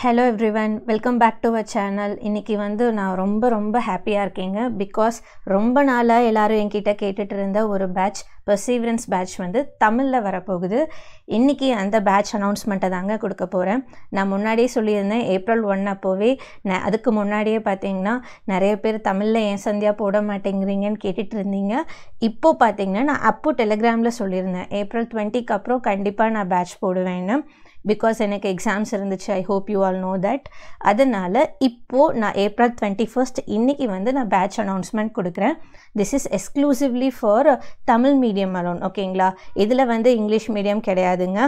hello everyone welcome back to our channel இன்றைக்கி வந்து நான் ரொம்ப ரொம்ப ஹாப்பியாக இருக்கேங்க பிகாஸ் ரொம்ப நாளாக எல்லோரும் என்கிட்ட கேட்டுட்டு இருந்த ஒரு பேட்ச் பர்சீவரன்ஸ் பேட்ச் வந்து தமிழில் வரப்போகுது இன்றைக்கி அந்த பேட்ச் அனௌன்ஸ்மெண்ட்டை தாங்க கொடுக்க போகிறேன் நான் முன்னாடியே சொல்லியிருந்தேன் ஏப்ரல் ஒன் அப்போவே நான் அதுக்கு முன்னாடியே பார்த்தீங்கன்னா நிறைய பேர் தமிழில் ஏன் சந்தியாக போட மாட்டேங்கிறீங்கன்னு கேட்டுட்டு இருந்தீங்க இப்போது பார்த்தீங்கன்னா நான் அப்போ டெலிகிராமில் சொல்லியிருந்தேன் ஏப்ரல் டுவெண்ட்டிக்கு அப்புறம் கண்டிப்பாக நான் பேட்ச் போடுவேன்னு பிகாஸ் எனக்கு எக்ஸாம்ஸ் இருந்துச்சு I hope you all know that அதனால் இப்போது நான் ஏப்ரல் டுவெண்ட்டி ஃபர்ஸ்ட் இன்றைக்கி வந்து நான் பேட்ச் அனௌன்ஸ்மெண்ட் கொடுக்குறேன் this is exclusively for Tamil medium alone ஓகேங்களா இதில் வந்து இங்கிலீஷ் மீடியம் கிடையாதுங்க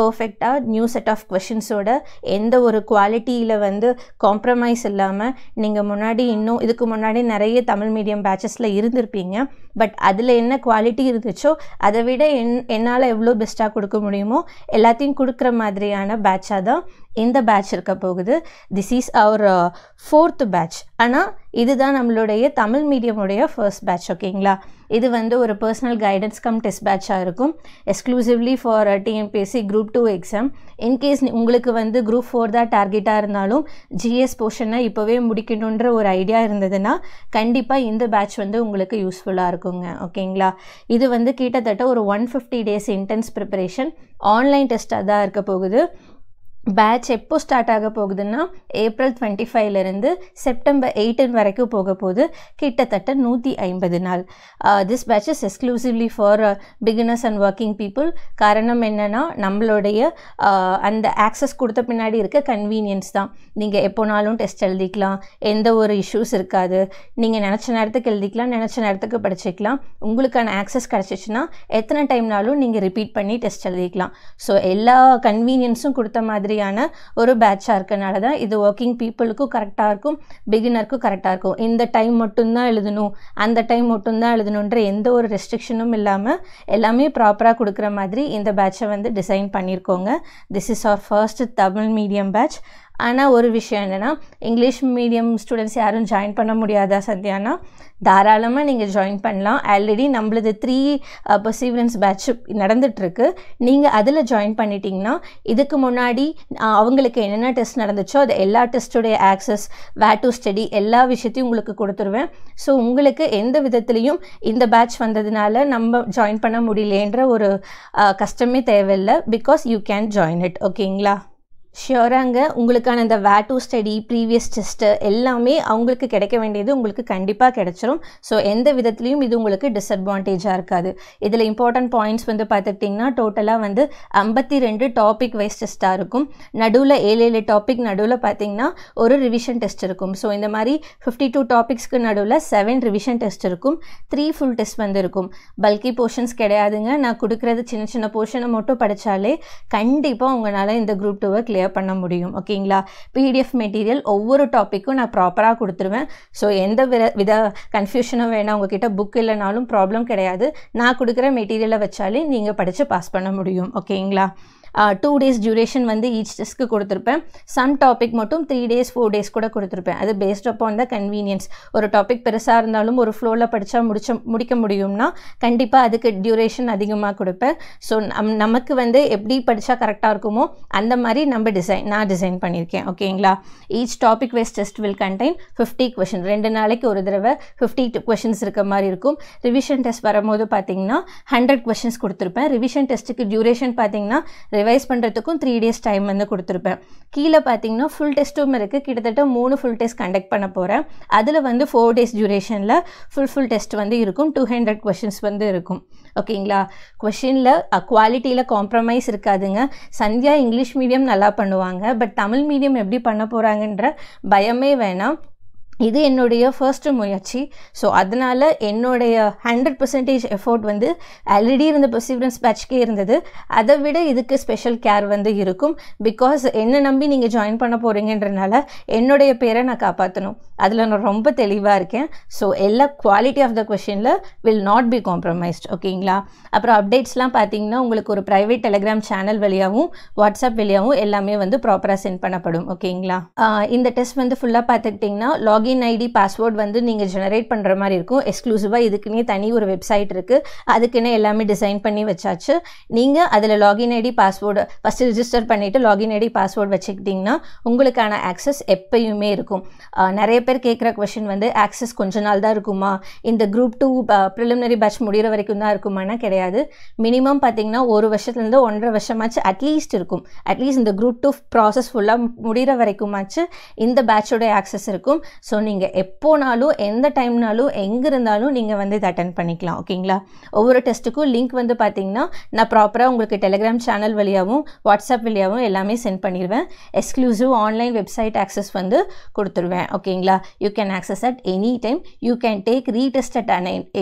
பர்ஃபெக்டாக நியூ செட் ஆஃப் கொஷின்ஸோட எந்த ஒரு குவாலிட்டியில் வந்து காம்ப்ரமைஸ் இல்லாமல் நீங்கள் முன்னாடி இன்னும் இதுக்கு முன்னாடி நிறைய தமிழ் மீடியம் பேச்சஸில் இருந்திருப்பீங்க பட் அதில் என்ன குவாலிட்டி இருந்துச்சோ அதை விட என் என்னால் எவ்வளோ பெஸ்ட்டாக கொடுக்க முடியுமோ எல்லாத்தையும் கொடுக்குற மாதிரி மாதிரியான பேட்சாக தான் இந்த பேட்ச் இருக்க போகுது this is our fourth batch ஆனால் இதுதான் நம்மளுடைய தமிழ் மீடியமுடைய ஃபர்ஸ்ட் பேட்ச் ஓகேங்களா இது வந்து ஒரு பர்சனல் கைடன்ஸ் கம் டெஸ்ட் பேட்சாக இருக்கும் exclusively for TNPSC group two exam in case உங்களுக்கு வந்து குரூப் ஃபோர் தான் டார்கெட்டாக இருந்தாலும் ஜிஎஸ் போர்ஷனை இப்போவே முடிக்கணுன்ற ஒரு ஐடியா இருந்ததுன்னா கண்டிப்பாக இந்த பேட்ச் வந்து உங்களுக்கு யூஸ்ஃபுல்லாக இருக்குங்க ஓகேங்களா இது வந்து கிட்டத்தட்ட ஒரு one fifty days intense preparation online டெஸ்ட்டாக தான் இருக்க போகுது பேட்ச் எப்போ ஸ்டார்ட் ஆக போகுதுன்னா ஏப்ரல் டுவெண்ட்டி ஃபைவ்லேருந்து செப்டம்பர் எயிட்டின் வரைக்கும் போக போது கிட்டத்தட்ட நூற்றி ஐம்பது நாள் this batch is exclusively for beginners and working people காரணம் என்னென்னா நம்மளுடைய uh, அந்த ஆக்சஸ் கொடுத்த பின்னாடி இருக்க கன்வீனியன்ஸ் தான் நீங்கள் எப்போனாலும் டெஸ்ட் எழுதிக்கலாம் எந்த ஒரு இஷ்யூஸ் இருக்காது நீங்கள் நினச்ச நேரத்துக்கு எழுதிக்கலாம் நினச்ச நேரத்துக்கு படிச்சிக்கலாம் உங்களுக்கான ஆக்சஸ் கிடச்சிச்சின்னா எத்தனை டைம்னாலும் நீங்கள் ரிப்பீட் பண்ணி டெஸ்ட் எழுதிக்கலாம் ஸோ எல்லா கன்வீனியன்ஸும் கொடுத்த மாதிரி மாதிரியான ஒரு பேட்சாக இருக்கனால தான் இது ஒர்க்கிங் பீப்புளுக்கும் கரெக்டாக இருக்கும் பிகினருக்கும் கரெக்டாக இருக்கும் இந்த டைம் மட்டும்தான் எழுதணும் அந்த டைம் மட்டும்தான் எழுதணுன்ற எந்த ஒரு ரெஸ்ட்ரிக்ஷனும் இல்லாமல் எல்லாமே ப்ராப்பராக கொடுக்குற மாதிரி இந்த பேட்சை வந்து டிசைன் பண்ணியிருக்கோங்க this is our first Tamil medium batch ஆனால் ஒரு விஷயம் என்னென்னா இங்கிலீஷ் மீடியம் ஸ்டூடெண்ட்ஸ் யாரும் ஜாயின் பண்ண முடியாதா சத்யானா தாராளமாக நீங்கள் ஜாயின் பண்ணலாம் ஆல்ரெடி நம்மளது த்ரீ பர்சீவரன்ஸ் uh, பேட்ச் நடந்துகிட்ருக்கு நீங்கள் அதில் ஜாயின் பண்ணிட்டீங்கன்னா இதுக்கு முன்னாடி uh, அவங்களுக்கு என்னென்ன டெஸ்ட் நடந்துச்சோ அது எல்லா டெஸ்ட்டுடைய ஆக்சஸ் வே டு ஸ்டடி எல்லா விஷயத்தையும் உங்களுக்கு கொடுத்துருவேன் ஸோ உங்களுக்கு எந்த விதத்துலேயும் இந்த பேட்ச் வந்ததுனால நம்ம ஜாயின் பண்ண முடியலேன்ற ஒரு uh, கஷ்டமே தேவையில்லை because you can join it ஓகேங்களா ஷியோராங்க உங்களுக்கான இந்த way to to study previous test எல்லாமே அவங்களுக்கு கிடைக்க வேண்டியது உங்களுக்கு கண்டிப்பாக கிடைச்சிரும் ஸோ எந்த விதத்துலேயும் இது உங்களுக்கு டிஸ்அட்வான்டேஜாக இருக்காது இதில் இம்பார்ட்டன்ட் பாயிண்ட்ஸ் வந்து பார்த்துக்கிட்டிங்கன்னா டோட்டலாக வந்து ஐம்பத்தி ரெண்டு டாபிக் வைஸ் டெஸ்ட்டாக இருக்கும் நடுவில் ஏழு ஏழு டாபிக் நடுவில் பார்த்திங்கன்னா ஒரு ரிவிஷன் டெஸ்ட் இருக்கும் ஸோ இந்த மாதிரி ஃபிஃப்டி டூ டாபிக்ஸ்க்கு நடுவில் செவன் ரிவிஷன் டெஸ்ட் இருக்கும் த்ரீ ஃபுல் டெஸ்ட் வந்து இருக்கும் பல்கி போர்ஷன்ஸ் கிடையாதுங்க நான் கொடுக்குறது சின்ன சின்ன போர்ஷனை மட்டும் படித்தாலே கண்டிப்பாக உங்களால் இந்த குரூப் டூவை கிளியர் க்ளியர் பண்ண முடியும் ஓகேங்களா பிடிஎஃப் மெட்டீரியல் ஒவ்வொரு டாப்பிக்கும் நான் ப்ராப்பராக கொடுத்துருவேன் ஸோ எந்த வித வித கன்ஃபியூஷனும் வேணாம் உங்ககிட்ட புக் இல்லைனாலும் ப்ராப்ளம் கிடையாது நான் கொடுக்குற மெட்டீரியலை வச்சாலே நீங்கள் படித்து பாஸ் பண்ண முடியும் ஓகேங்களா டூ டேஸ் டியூரேஷன் வந்து ஈச் டெஸ்க்கு கொடுத்துருப்பேன் சம் டாபிக் மட்டும் த்ரீ டேஸ் ஃபோர் டேஸ் கூட கொடுத்துருப்பேன் அது based up on the convenience ஒரு டாபிக் பெருசாக இருந்தாலும் ஒரு ஃப்ளோவில் படித்தா முடிச்ச முடிக்க முடியும்னா கண்டிப்பாக அதுக்கு டியூரேஷன் அதிகமாக கொடுப்பேன் ஸோ நம் நமக்கு வந்து எப்படி படித்தா கரெக்டாக இருக்குமோ அந்த மாதிரி நம்ம டிசைன் நான் டிசைன் பண்ணியிருக்கேன் ஓகேங்களா each topic wise test will contain fifty question ரெண்டு நாளைக்கு ஒரு தடவை ஃபிஃப்டி கொஷின்ஸ் இருக்க மாதிரி இருக்கும் ரிவிஷன் டெஸ்ட் வரும்போது பார்த்தீங்கன்னா ஹண்ட்ரட் கொஷின்ஸ் கொடுத்துருப்பேன் ரிவிஷன் டெஸ்ட்டுக்கு டியூரேஷன் பார்த்தீங்கன்னா ரிவைஸ் பண்ணுறதுக்கும் த்ரீ டேஸ் டைம் வந்து கொடுத்துருப்பேன் கீழே பார்த்தீங்கன்னா ஃபுல் டெஸ்ட்டும் இருக்குது கிட்டத்தட்ட மூணு ஃபுல் டெஸ்ட் கண்டக்ட் பண்ண போகிறேன் அதில் வந்து ஃபோர் டேஸ் டியூரேஷனில் ஃபுல் ஃபுல் டெஸ்ட் வந்து இருக்கும் டூ ஹண்ட்ரட் கொஷின்ஸ் வந்து இருக்கும் ஓகேங்களா கொஷினில் குவாலிட்டியில் காம்ப்ரமைஸ் இருக்காதுங்க சந்தியா இங்கிலீஷ் மீடியம் நல்லா பண்ணுவாங்க பட் தமிழ் மீடியம் எப்படி பண்ண போகிறாங்கன்ற பயமே வேணாம் இது என்னுடைய ஃபர்ஸ்ட் முயற்சி ஸோ அதனால் என்னுடைய ஹண்ட்ரட் பர்சன்டேஜ் எஃபோர்ட் வந்து ஆல்ரெடி இருந்த பர்சீவரன்ஸ் பேட்ச்க்கே இருந்தது அதை விட இதுக்கு ஸ்பெஷல் கேர் வந்து இருக்கும் பிகாஸ் என்னை நம்பி நீங்கள் ஜாயின் பண்ண போகிறீங்கன்றனால என்னுடைய பேரை நான் காப்பாற்றணும் அதில் நான் ரொம்ப தெளிவாக இருக்கேன் ஸோ எல்லா குவாலிட்டி ஆஃப் த கொஷினில் வில் நாட் பி காம்ப்ரமைஸ்ட் ஓகேங்களா அப்புறம் அப்டேட்ஸ்லாம் பார்த்தீங்கன்னா உங்களுக்கு ஒரு ப்ரைவேட் டெலிகிராம் சேனல் வழியாகவும் வாட்ஸ்அப் வழியாகவும் எல்லாமே வந்து ப்ராப்பராக சென்ட் பண்ணப்படும் ஓகேங்களா இந்த டெஸ்ட் வந்து ஃபுல்லாக பார்த்துக்கிட்டிங்கன்னா லாகின் லாகின் ஐடி பாஸ்வேர்ட் வந்து நீங்கள் ஜெனரேட் பண்ணுற மாதிரி இருக்கும் எக்ஸ்க்ளூசிவாக இதுக்குன்னே தனி ஒரு வெப்சைட் இருக்குது அதுக்குன்னே எல்லாமே டிசைன் பண்ணி வச்சாச்சு நீங்கள் அதில் login ID password first register பண்ணிவிட்டு லாகின் ஐடி பாஸ்வேர்டு வச்சுக்கிட்டிங்கன்னா உங்களுக்கான ஆக்சஸ் எப்பயுமே இருக்கும் நிறைய பேர் கேட்குற கொஷின் வந்து ஆக்சஸ் கொஞ்ச நாள் தான் இருக்குமா இந்த குரூப் டூ ப்ரிலிமினரி பேட்ச் முடிகிற வரைக்கும் தான் இருக்குமானா கிடையாது மினிமம் பார்த்தீங்கன்னா ஒரு வருஷத்துலேருந்து ஒன்றரை வருஷமாச்சு அட்லீஸ்ட் இருக்கும் அட்லீஸ்ட் இந்த குரூப் டூ ப்ராசஸ் ஃபுல்லாக முடிகிற வரைக்குமாச்சு இந்த பேட்சோடைய ஆக்சஸ் இருக்கும் ஸோ நீங்கள் எப்போனாலும் எந்த டைம்னாலும் எங்கே இருந்தாலும் நீங்கள் வந்து இதை அட்டன் பண்ணிக்கலாம் ஓகேங்களா ஒவ்வொரு டெஸ்ட்டுக்கும் லிங்க் வந்து பார்த்தீங்கன்னா நான் ப்ராப்பராக உங்களுக்கு டெலிகிராம் சேனல் வழியாகவும் வாட்ஸ்அப் வழியாகவும் எல்லாமே சென்ட் பண்ணிடுவேன் எக்ஸ்க்ளூசிவ் ஆன்லைன் வெப்சைட் ஆக்சஸ் வந்து கொடுத்துருவேன் ஓகேங்களா you can access at any time you can take retest at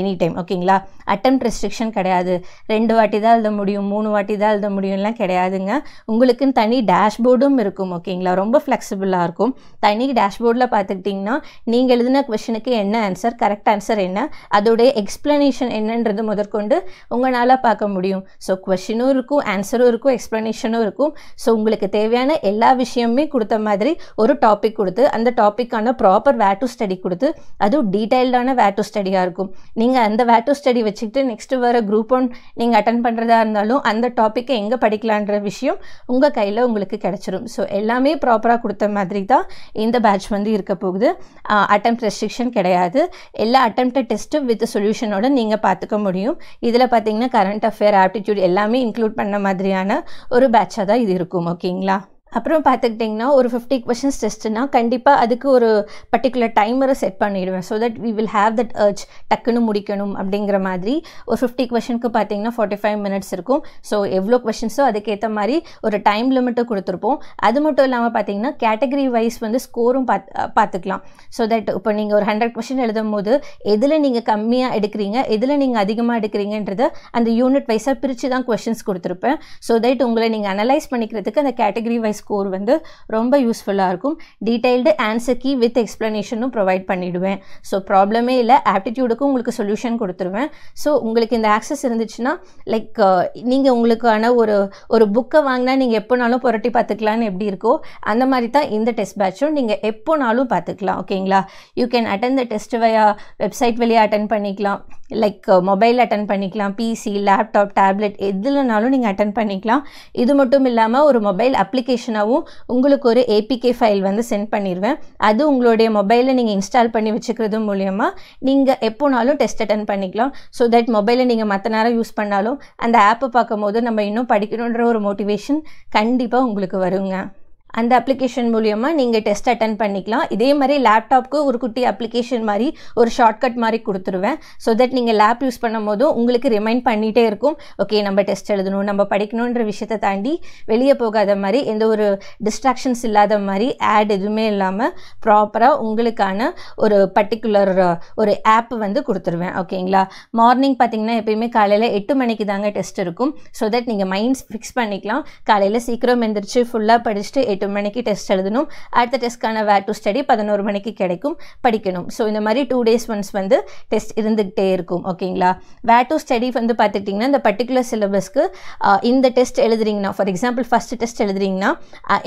any time ஓகேங்களா அட்டம் ரெஸ்ட்ரிக்ஷன் கிடையாது ரெண்டு வாட்டி தான் எழுத முடியும் மூணு வாட்டி தான் எழுத முடியும்லாம் கிடையாதுங்க உங்களுக்குன்னு தனி டேஷ்போர்டும் இருக்கும் ஓகேங்களா ரொம்ப ஃப்ளெக்சிபிளாக இருக்கும் தனி டேஷ்போர்டில் பார்த்துக்கிட்டிங்கன்னா நீங்கள் எழுதின கொஷனுக்கு என்ன ஆன்சர் கரெக்ட் ஆன்சர் என்ன அதோடைய எக்ஸ்ப்ளனேஷன் என்னன்றது முதற்கொண்டு உங்களால் பார்க்க முடியும் ஸோ கொஷினும் இருக்கும் ஆன்சரும் இருக்கும் எக்ஸ்ப்ளனேஷனும் இருக்கும் ஸோ உங்களுக்கு தேவையான எல்லா விஷயமுமே கொடுத்த மாதிரி ஒரு டாபிக் கொடுத்து அந்த டாப்பிக்கான ப்ராப்பர் டு ஸ்டடி கொடுத்து அதுவும் டீட்டெயில்டான டு ஸ்டடியாக இருக்கும் நீங்கள் அந்த டு ஸ்டடி வச்சுக்கிட்டு நெக்ஸ்ட்டு வர குரூப் ஒன் நீங்கள் அட்டன் பண்ணுறதா இருந்தாலும் அந்த டாப்பிக்கை எங்கே படிக்கலான்ற விஷயம் உங்கள் கையில் உங்களுக்கு கிடச்சிரும் ஸோ எல்லாமே ப்ராப்பராக கொடுத்த மாதிரி தான் இந்த பேட்ச் வந்து இருக்க போகுது அட்டம் ரெஸ்ட்ரிக்ஷன் கிடையாது எல்லா அட்டம்ப்ட் டெஸ்ட்டும் வித் சொல்யூஷனோட நீங்கள் பார்த்துக்க முடியும் இதில் பார்த்தீங்கன்னா கரண்ட் அஃபேர் ஆப்டிடியூட் எல்லாமே இன்க்ளூட் பண்ண மாதிரியான ஒரு பேட்சாக தான் இது இருக்கும் ஓகேங்களா அப்புறம் பார்த்துக்கிட்டிங்கன்னா ஒரு ஃபிஃப்டி கொஷின்ஸ் டெஸ்ட்டுனா கண்டிப்பாக அதுக்கு ஒரு பர்டிகுலர் டைமரை செட் பண்ணிவிடுவேன் so that we will have that urge டக்குன்னு முடிக்கணும் அப்படிங்கிற மாதிரி ஒரு ஃபிஃப்டி கொஷனுக்கு பார்த்தீங்கன்னா ஃபார்ட்டி ஃபைவ் மினிட்ஸ் இருக்கும் ஸோ எவ்வளோ கொஷின்ஸோ அதுக்கேற்ற மாதிரி ஒரு டைம் லிமிட்டும் கொடுத்துருப்போம் அது மட்டும் இல்லாமல் பார்த்தீங்கன்னா கேட்டகரி வைஸ் வந்து ஸ்கோரும் பார்த்து பார்த்துக்கலாம் ஸோ தட் இப்போ நீங்கள் ஒரு ஹண்ட்ரட் கொஷின் எழுதும் போது எதில் நீங்கள் கம்மியாக எடுக்கிறீங்க எதில் நீங்கள் அதிகமாக எடுக்கிறீங்கன்றதை அந்த யூனிட் வைஸாக பிரித்து தான் கொஷின்ஸ் கொடுத்துருப்பேன் ஸோ தட் உங்களை நீங்கள் அனலைஸ் பண்ணிக்கிறதுக்கு அந்த கேட்டகரி வைஸ் ஸ்கோர் வந்து ரொம்ப யூஸ்ஃபுல்லாக இருக்கும் டீட்டெயில்டு ஆன்சர் கீ வித் எக்ஸ்ப்ளனேஷனும் ப்ரொவைட் பண்ணிவிடுவேன் ஸோ ப்ராப்ளமே இல்லை ஆப்டிடியூடுக்கும் உங்களுக்கு சொல்யூஷன் கொடுத்துருவேன் ஸோ உங்களுக்கு இந்த ஆக்சஸ் இருந்துச்சுன்னா லைக் uh, நீங்கள் உங்களுக்கான ஒரு ஒரு புக்கை வாங்கினா நீங்கள் எப்போனாலும் புரட்டி பார்த்துக்கலான்னு எப்படி இருக்கோ அந்த மாதிரி தான் இந்த டெஸ்ட் பேட்சும் நீங்கள் எப்போனாலும் பார்த்துக்கலாம் ஓகேங்களா you can attend the test via website வழியாக அட்டன் பண்ணிக்கலாம் லைக் மொபைல் அட்டன் பண்ணிக்கலாம் பிசி லேப்டாப் டேப்லெட் எதுலனாலும் நீங்கள் அட்டன் பண்ணிக்கலாம் இது மட்டும் இல்லாமல் ஒரு மொபைல் அப்ளிகேஷன் பண்ணாவும் உங்களுக்கு ஒரு ஏபிகே ஃபைல் வந்து சென்ட் பண்ணிடுவேன் அது உங்களுடைய மொபைலில் நீங்கள் இன்ஸ்டால் பண்ணி வச்சுக்கிறது மூலியமாக நீங்கள் எப்போனாலும் டெஸ்ட் அட்டன் பண்ணிக்கலாம் ஸோ தட் மொபைலை நீங்கள் மற்ற நேரம் யூஸ் பண்ணாலும் அந்த ஆப்பை பார்க்கும்போது நம்ம இன்னும் படிக்கணுன்ற ஒரு மோட்டிவேஷன் கண்டிப்பாக உங்களுக்கு வருங்க அந்த அப்ளிகேஷன் மூலியமாக நீங்கள் டெஸ்ட் அட்டன் பண்ணிக்கலாம் இதே மாதிரி லேப்டாப்க்கு ஒரு குட்டி அப்ளிகேஷன் மாதிரி ஒரு ஷார்ட்கட் மாதிரி கொடுத்துருவேன் ஸோ தட் நீங்கள் லேப் யூஸ் பண்ணும் போதும் உங்களுக்கு ரிமைண்ட் பண்ணிகிட்டே இருக்கும் ஓகே நம்ம டெஸ்ட் எழுதணும் நம்ம படிக்கணுன்ற விஷயத்தை தாண்டி வெளியே போகாத மாதிரி எந்த ஒரு டிஸ்ட்ராக்ஷன்ஸ் இல்லாத மாதிரி ஆட் எதுவுமே இல்லாமல் ப்ராப்பராக உங்களுக்கான ஒரு பர்டிகுலர் ஒரு ஆப் வந்து கொடுத்துருவேன் ஓகேங்களா மார்னிங் பார்த்தீங்கன்னா எப்பயுமே காலையில் எட்டு மணிக்கு தாங்க டெஸ்ட் இருக்கும் ஸோ தட் நீங்கள் மைண்ட்ஸ் ஃபிக்ஸ் பண்ணிக்கலாம் காலையில் சீக்கிரம் எந்திரிச்சு ஃபுல்லாக படிச்சுட்டு எட்டு எட்டு மணிக்கு டெஸ்ட் எழுதணும் அடுத்த டெஸ்ட்க்கான வேர் டு ஸ்டடி பதினோரு மணிக்கு கிடைக்கும் படிக்கணும் ஸோ இந்த மாதிரி டூ டேஸ் ஒன்ஸ் வந்து டெஸ்ட் இருந்துக்கிட்டே இருக்கும் ஓகேங்களா வேர் டு ஸ்டடி வந்து பார்த்துக்கிட்டிங்கன்னா இந்த பர்டிகுலர் சிலபஸ்க்கு இந்த டெஸ்ட் எழுதுறீங்கன்னா ஃபார் எக்ஸாம்பிள் ஃபஸ்ட்டு டெஸ்ட் எழுதுறீங்கன்னா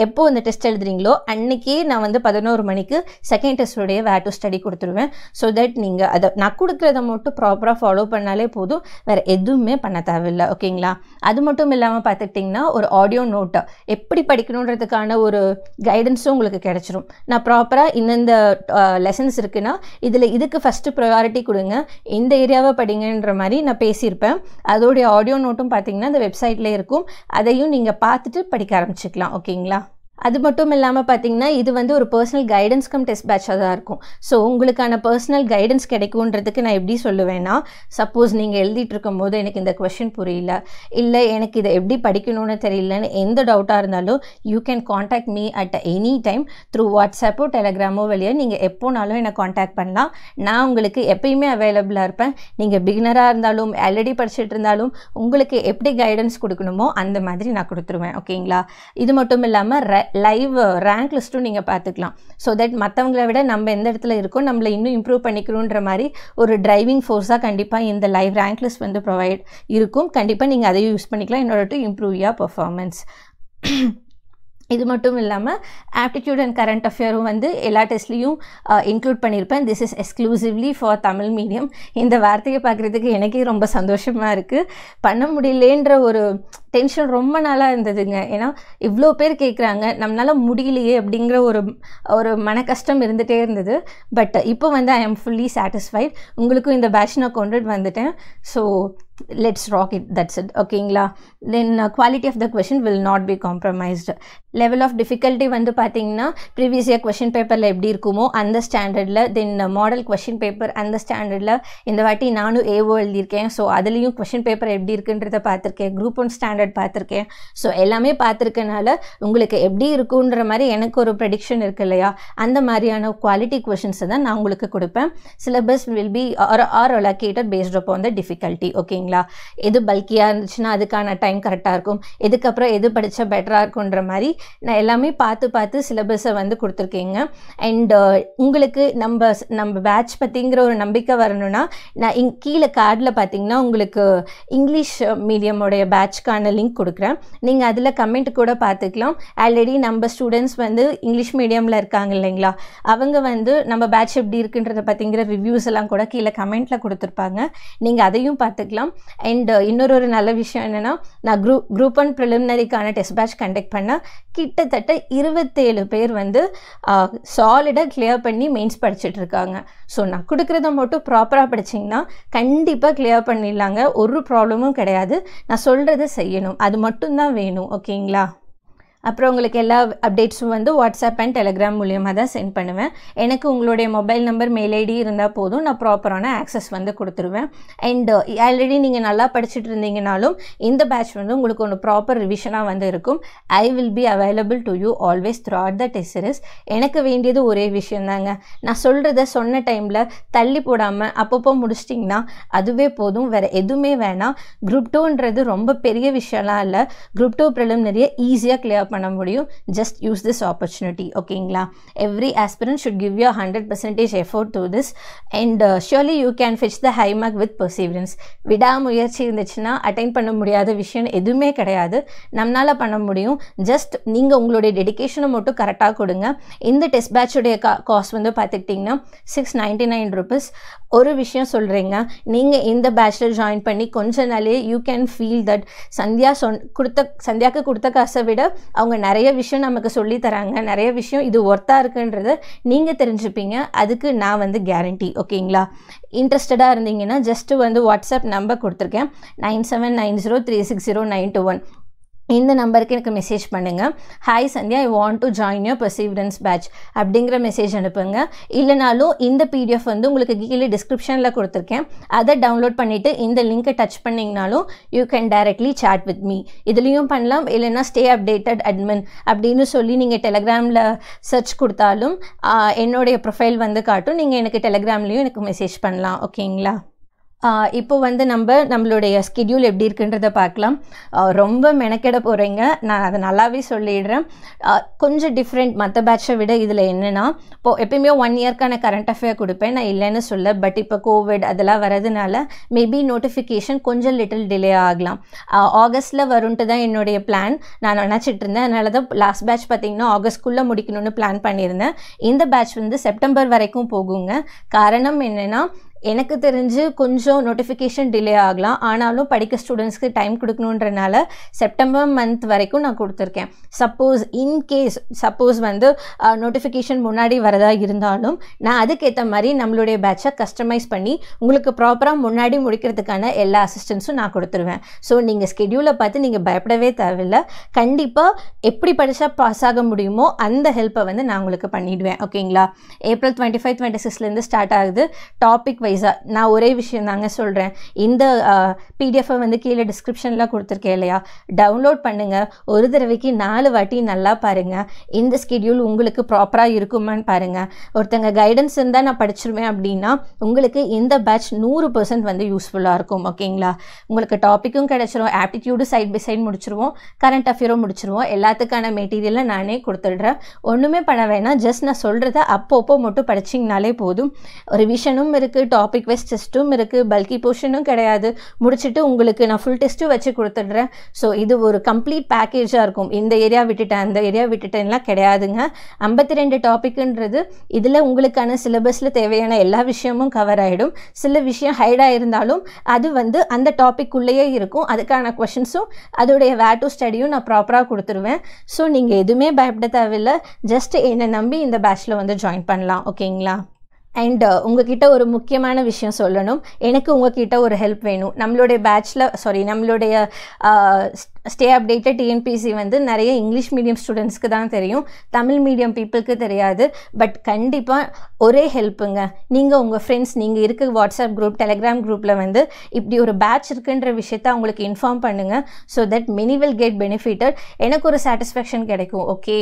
எப்போ இந்த டெஸ்ட் எழுதுறீங்களோ அன்றைக்கே நான் வந்து பதினோரு மணிக்கு செகண்ட் டெஸ்ட்டுடைய வேர் டு ஸ்டடி கொடுத்துருவேன் ஸோ தட் நீங்கள் அதை நான் கொடுக்குறத மட்டும் ப்ராப்பராக ஃபாலோ பண்ணாலே போதும் வேறு எதுவுமே பண்ண தேவையில்லை ஓகேங்களா அது மட்டும் இல்லாமல் பார்த்துக்கிட்டிங்கன்னா ஒரு ஆடியோ நோட்டை எப்படி படிக்கணுன்றதுக்கான ஒரு ஒரு கைடன்ஸும் உங்களுக்கு கிடச்சிரும் நான் ப்ராப்பராக இந்தந்த லெசன்ஸ் இருக்குன்னா இதில் இதுக்கு ஃபஸ்ட்டு ப்ரையாரிட்டி கொடுங்க இந்த ஏரியாவை படிங்கன்ற மாதிரி நான் பேசியிருப்பேன் அதோடைய ஆடியோ நோட்டும் பார்த்தீங்கன்னா இந்த வெப்சைட்லேயே இருக்கும் அதையும் நீங்கள் பார்த்துட்டு படிக்க ஆரம்பிச்சிக்கலாம் ஓகேங்களா அது மட்டும் இல்லாமல் பார்த்தீங்கன்னா இது வந்து ஒரு பர்சனல் கைடன்ஸ் கம் டெஸ்ட் பேட்சாக தான் இருக்கும் ஸோ உங்களுக்கான பர்சனல் கைடன்ஸ் கிடைக்குன்றதுக்கு நான் எப்படி சொல்லுவேன்னா சப்போஸ் நீங்கள் எழுதிட்டு இருக்கும் போது எனக்கு இந்த கொஷின் புரியல இல்லை எனக்கு இதை எப்படி படிக்கணும்னு தெரியலன்னு எந்த டவுட்டாக இருந்தாலும் you can contact me at any time through வாட்ஸ்அப்போ டெலகிராமோ வழியாக நீங்கள் எப்போனாலும் என்னை காண்டாக்ட் பண்ணலாம் நான் உங்களுக்கு எப்பயுமே அவைலபிளாக இருப்பேன் நீங்கள் பிகினராக இருந்தாலும் ஆல்ரெடி படிச்சுட்டு இருந்தாலும் உங்களுக்கு எப்படி கைடன்ஸ் கொடுக்கணுமோ அந்த மாதிரி நான் கொடுத்துருவேன் ஓகேங்களா இது மட்டும் இல்லாமல் லைவ் ரேங்க் லிஸ்ட்டும் நீங்கள் பார்த்துக்கலாம் ஸோ தட் மற்றவங்கள விட நம்ம எந்த இடத்துல இருக்கோ நம்மளை இன்னும் இம்ப்ரூவ் பண்ணிக்கிறோன்ற மாதிரி ஒரு டிரைவிங் ஃபோர்ஸாக கண்டிப்பாக இந்த லைவ் ரேங்க் லிஸ்ட் வந்து ப்ரொவைட் இருக்கும் கண்டிப்பாக நீங்கள் அதையும் யூஸ் பண்ணிக்கலாம் என்னோட டு இம்ப்ரூவ் யா பர்ஃபார்மன்ஸ் இது மட்டும் இல்லாமல் ஆப்டிடியூட் அண்ட் கரண்ட் அஃபேரும் வந்து எல்லா டெஸ்ட்லேயும் இன்க்ளூட் பண்ணியிருப்பேன் this is exclusively for Tamil medium இந்த வார்த்தையை பார்க்குறதுக்கு எனக்கே ரொம்ப சந்தோஷமாக இருக்குது பண்ண முடியலேன்ற ஒரு டென்ஷன் ரொம்ப நாளாக இருந்ததுங்க ஏன்னா இவ்வளோ பேர் கேட்குறாங்க நம்மளால் முடியலையே அப்படிங்கிற ஒரு ஒரு மன கஷ்டம் இருந்துகிட்டே இருந்தது பட் இப்போ வந்து ஐ ஆம் ஃபுல்லி சாட்டிஸ்ஃபைட் உங்களுக்கும் இந்த பேட்ச் நான் கொண்டுட்டு வந்துட்டேன் so let's rock it that's it ஓகேங்களா then quality of the question will not be compromised level of difficulty வந்து பார்த்தீங்கன்னா ப்ரீவியஸ் இயர் கொஷின் பேப்பரில் எப்படி இருக்குமோ அந்த ஸ்டாண்டர்டில் தென் மாடல் கொஷின் பேப்பர் அந்த ஸ்டாண்டர்டில் இந்த வாட்டி நானும் ஏஓ எழுதியிருக்கேன் ஸோ அதுலேயும் கொஷின் பேப்பர் எப்படி இருக்குன்றத பார்த்துருக்கேன் குரூப் ஒன் ஸ்டாண்டர்ட் பார்த்துருக்கேன் ஸோ எல்லாமே பார்த்துருக்கனால உங்களுக்கு எப்படி இருக்குன்ற மாதிரி எனக்கு ஒரு ப்ரெடிக்ஷன் இருக்கு இல்லையா அந்த மாதிரியான குவாலிட்டி கொஷின்ஸை தான் நான் உங்களுக்கு கொடுப்பேன் syllabus will be are are allocated based up on the difficulty ஓகேங்களா எது பல்கியாக இருந்துச்சுன்னா அதுக்கான டைம் கரெக்டாக இருக்கும் இதுக்கப்புறம் எது படித்தா பெட்டராக இருக்குன்ற மாதிரி நான் எல்லாமே பார்த்து பார்த்து சிலபஸை வந்து கொடுத்துருக்கீங்க அண்ட் uh, உங்களுக்கு நம்ம நம்ம பேட்ச் பற்றிங்கிற ஒரு நம்பிக்கை வரணும்னா நான் இங் கீழே கார்டில் பார்த்தீங்கன்னா உங்களுக்கு இங்கிலீஷ் மீடியமுடைய பேட்ச்க்கான லிங்க் கொடுக்குறேன் நீங்கள் அதில் கமெண்ட் கூட பார்த்துக்கலாம் ஆல்ரெடி நம்ம ஸ்டூடெண்ட்ஸ் வந்து இங்கிலீஷ் மீடியமில் இருக்காங்க இல்லைங்களா அவங்க வந்து நம்ம பேட்ச் எப்படி இருக்குன்றதை பார்த்திங்கிற ரிவ்யூஸ் எல்லாம் கூட கீழே கமெண்ட்டில் கொடுத்துருப்பாங்க நீங்கள் அதையும் பார்த்துக்கலாம் அண்ட் uh, இன்னொரு ஒரு நல்ல விஷயம் என்னென்னா நான் குரூப் குரூப் அண்ட் ப்ரிலிமினரிக்கான டெஸ்ட் பேட்ச் கண்டக்ட் பண்ணால் கிட்டத்தட்ட இருபத்தேழு பேர் வந்து சாலிடாக கிளியர் பண்ணி மெயின்ஸ் படிச்சுட்டு இருக்காங்க ஸோ நான் கொடுக்குறத மட்டும் ப்ராப்பராக படிச்சிங்கன்னா கண்டிப்பாக கிளியர் பண்ணிடலாங்க ஒரு ப்ராப்ளமும் கிடையாது நான் சொல்கிறத செய்யணும் அது மட்டும்தான் வேணும் ஓகேங்களா அப்புறம் உங்களுக்கு எல்லா அப்டேட்ஸும் வந்து வாட்ஸ்அப் அண்ட் டெலிகிராம் மூலியமாக தான் சென்ட் பண்ணுவேன் எனக்கு உங்களுடைய மொபைல் நம்பர் மெயில் ஐடி இருந்தால் போதும் நான் ப்ராப்பரான ஆக்சஸ் வந்து கொடுத்துருவேன் அண்டு ஆல்ரெடி நீங்கள் நல்லா படிச்சுட்டு இருந்தீங்கனாலும் இந்த பேட்ச் வந்து உங்களுக்கு ஒன்று ப்ராப்பர் ரிவிஷனாக வந்து இருக்கும் I will be available to you always throughout the test எனக்கு வேண்டியது ஒரே விஷயம் தாங்க நான் சொல்கிறத சொன்ன டைமில் தள்ளி போடாமல் அப்பப்போ முடிச்சிட்டிங்கன்னா அதுவே போதும் வேறு எதுவுமே வேணாம் குரூப் டூன்றது ரொம்ப பெரிய விஷயம்லாம் இல்லை குரூப் டூ ப்ரிலிமினரியை ஈஸியாக கிளியர் பண்ண முடியும் ஜஸ்ட் யூஸ் திஸ் ஆப்பர்ச்சுனிட்டி ஓகேங்களா every aspirant should give you hundred percentage effort to this and surely you can fetch the high mark with perseverance விடாமுயற்சி இருந்துச்சுன்னா அட்டைன் பண்ண முடியாத விஷயம் எதுவுமே கிடையாது நம்மளால் பண்ண முடியும் ஜஸ்ட் நீங்கள் உங்களுடைய டெடிக்கேஷனை மட்டும் கரெக்டாக கொடுங்க இந்த டெஸ்ட் பேட்சுடைய கா காஸ்ட் வந்து பார்த்துக்கிட்டிங்கன்னா சிக்ஸ் நைன்டி நைன் ருபீஸ் ஒரு விஷயம் சொல்கிறீங்க நீங்கள் இந்த பேட்சில் ஜாயின் பண்ணி கொஞ்ச நாளே you can feel that Sandhya சொன் கொடுத்த சந்தியாவுக்கு கொடுத்த காசை விட அவங்க நிறைய விஷயம் நமக்கு தராங்க நிறைய விஷயம் இது ஒர்த்தாக இருக்குன்றதை நீங்கள் தெரிஞ்சுப்பீங்க அதுக்கு நான் வந்து கேரண்டி ஓகேங்களா இன்ட்ரெஸ்டடாக இருந்தீங்கன்னா ஜஸ்ட்டு வந்து வாட்ஸ்அப் நம்பர் கொடுத்துருக்கேன் nine seven nine zero three six zero nine two one இந்த நம்பருக்கு எனக்கு மெசேஜ் பண்ணுங்கள் hi Sandhya I want to join your perseverance batch அப்படிங்கிற மெசேஜ் அனுப்புங்க இல்லைனாலும் இந்த பிடிஎஃப் வந்து உங்களுக்கு கீழே டிஸ்கிரிப்ஷனில் கொடுத்துருக்கேன் அதை டவுன்லோட் பண்ணிவிட்டு இந்த லிங்க்கை டச் பண்ணிங்கனாலும் you can directly chat with me இதுலேயும் பண்ணலாம் இல்லைனா ஸ்டே அப்டேட்டட் அட்மின் அப்படின்னு சொல்லி நீங்கள் டெலகிராமில் சர்ச் கொடுத்தாலும் என்னுடைய ப்ரொஃபைல் வந்து காட்டும் நீங்கள் எனக்கு டெலகிராம்லேயும் எனக்கு மெசேஜ் பண்ணலாம் ஓகேங்களா இப்போ வந்து நம்ம நம்மளுடைய ஸ்கெடியூல் எப்படி இருக்குன்றதை பார்க்கலாம் ரொம்ப மெனக்கெட போகிறீங்க நான் அதை நல்லாவே சொல்லிடுறேன் கொஞ்சம் டிஃப்ரெண்ட் மற்ற பேட்சை விட இதில் என்னென்னா இப்போ எப்பயுமே ஒன் இயர்க்கான கரண்ட் அஃபேர் கொடுப்பேன் நான் இல்லைன்னு சொல்ல பட் இப்போ கோவிட் அதெல்லாம் வரதுனால மேபி நோட்டிஃபிகேஷன் கொஞ்சம் லிட்டில் டிலே ஆகலாம் ஆகஸ்ட்டில் வரும்ட்டு தான் என்னுடைய பிளான் நான் நினச்சிட்டு இருந்தேன் அதனால தான் லாஸ்ட் பேட்ச் பார்த்திங்கன்னா ஆகஸ்ட்குள்ளே முடிக்கணும்னு பிளான் பண்ணியிருந்தேன் இந்த பேட்ச் வந்து செப்டம்பர் வரைக்கும் போகுங்க காரணம் என்னென்னா எனக்கு தெரிஞ்சு கொஞ்சம் நோட்டிஃபிகேஷன் டிலே ஆகலாம் ஆனாலும் படிக்க ஸ்டூடெண்ட்ஸ்க்கு டைம் கொடுக்கணுன்றனால செப்டம்பர் மந்த் வரைக்கும் நான் கொடுத்துருக்கேன் சப்போஸ் இன்கேஸ் சப்போஸ் வந்து நோட்டிஃபிகேஷன் முன்னாடி வரதா இருந்தாலும் நான் அதுக்கேற்ற மாதிரி நம்மளுடைய பேட்சை கஸ்டமைஸ் பண்ணி உங்களுக்கு ப்ராப்பராக முன்னாடி முடிக்கிறதுக்கான எல்லா அசிஸ்டன்ஸும் நான் கொடுத்துருவேன் ஸோ நீங்கள் ஸ்கெடியூலை பார்த்து நீங்கள் பயப்படவே தேவையில்லை கண்டிப்பாக எப்படி படித்தா பாஸ் ஆக முடியுமோ அந்த ஹெல்ப்பை வந்து நான் உங்களுக்கு பண்ணிவிடுவேன் ஓகேங்களா ஏப்ரல் டுவெண்ட்டி ஃபைவ் டுவெண்ட்டி சிக்ஸ்லேருந்து ஸ்டார்ட் ஆகுது டாபிக் வைஸாக uh, நான் ஒரே விஷயம் தாங்க சொல்கிறேன் இந்த பிடிஎஃபை வந்து கீழே டிஸ்கிரிப்ஷனில் கொடுத்துருக்கேன் இல்லையா டவுன்லோட் பண்ணுங்கள் ஒரு தடவைக்கு நாலு வாட்டி நல்லா பாருங்கள் இந்த ஸ்கெடியூல் உங்களுக்கு ப்ராப்பராக இருக்குமான்னு பாருங்கள் ஒருத்தங்க கைடன்ஸ் இருந்தால் நான் படிச்சிருவேன் அப்படின்னா உங்களுக்கு இந்த பேட்ச் நூறு பர்சன்ட் வந்து யூஸ்ஃபுல்லாக இருக்கும் ஓகேங்களா உங்களுக்கு டாப்பிக்கும் கிடச்சிரும் ஆப்டிடியூடு சைட் பை சைட் முடிச்சிருவோம் கரண்ட் அஃபேரும் முடிச்சிருவோம் எல்லாத்துக்கான மெட்டீரியலை நானே கொடுத்துடுறேன் ஒன்றுமே பண்ண வேணாம் ஜஸ்ட் நான் சொல்கிறத அப்பப்போ மட்டும் படிச்சிங்கனாலே போதும் ரிவிஷனும் இருக்குது டாபிக் வைஸ் டெஸ்ட்டும் இருக்குது பல்கி போர்ஷனும் கிடையாது முடிச்சுட்டு உங்களுக்கு நான் ஃபுல் டெஸ்ட்டும் வச்சு கொடுத்துட்றேன் ஸோ இது ஒரு கம்ப்ளீட் பேக்கேஜாக இருக்கும் இந்த ஏரியா விட்டுட்டேன் அந்த ஏரியா விட்டுட்டேன்லாம் கிடையாதுங்க ஐம்பத்தி ரெண்டு டாப்பிக்குன்றது இதில் உங்களுக்கான சிலபஸில் தேவையான எல்லா விஷயமும் கவர் ஆகிடும் சில விஷயம் ஹைடாக இருந்தாலும் அது வந்து அந்த டாப்பிக்குள்ளேயே இருக்கும் அதுக்கான கொஷின்ஸும் அதோடைய வேட்டு ஸ்டடியும் நான் ப்ராப்பராக கொடுத்துருவேன் ஸோ நீங்கள் எதுவுமே பயப்பட தேவையில்லை ஜஸ்ட் என்னை நம்பி இந்த பேட்சில் வந்து ஜாயின் பண்ணலாம் ஓகேங்களா அண்ட் uh, உங்ககிட்ட ஒரு முக்கியமான விஷயம் சொல்லணும் எனக்கு உங்ககிட்ட ஒரு ஹெல்ப் வேணும் நம்மளுடைய பேட்ச்சில் சாரி நம்மளுடைய ஸ்டே அப்டேட்டட் டிஎன்பிசி வந்து நிறைய இங்கிலீஷ் மீடியம் ஸ்டூடெண்ட்ஸ்க்கு தான் தெரியும் தமிழ் மீடியம் பீப்புளுக்கு தெரியாது பட் கண்டிப்பாக ஒரே ஹெல்ப்புங்க நீங்கள் உங்கள் ஃப்ரெண்ட்ஸ் நீங்கள் இருக்க வாட்ஸ்அப் குரூப் டெலிகிராம் குரூப்பில் வந்து இப்படி ஒரு பேட்ச் இருக்குன்ற விஷயத்த அவங்களுக்கு இன்ஃபார்ம் பண்ணுங்கள் so that many will get benefitted எனக்கு ஒரு சாட்டிஸ்ஃபேக்ஷன் கிடைக்கும் ஓகே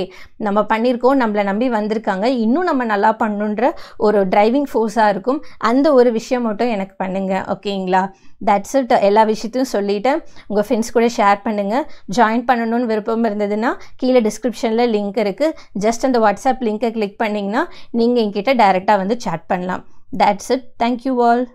நம்ம பண்ணியிருக்கோம் நம்மளை நம்பி வந்திருக்காங்க இன்னும் நம்ம நல்லா பண்ணுன்ற ஒரு ட்ரைவிங் ஃபோர்ஸாக இருக்கும் அந்த ஒரு விஷயம் மட்டும் எனக்கு பண்ணுங்கள் ஓகேங்களா தட்ஸ் இட் எல்லா விஷயத்தையும் சொல்லிவிட்டு உங்கள் ஃப்ரெண்ட்ஸ் கூட ஷேர் பண்ணுங்கள் ஜாயின் பண்ணணும்னு விருப்பம் இருந்ததுன்னா கீழே டிஸ்கிரிப்ஷனில் லிங்க் இருக்குது ஜஸ்ட் அந்த வாட்ஸ்அப் லிங்க்கை கிளிக் பண்ணிங்கன்னா நீங்கள் என்கிட்ட டேரெக்டாக வந்து சேட் பண்ணலாம் தட்ஸ் இட் தேங்க்யூ ஆல்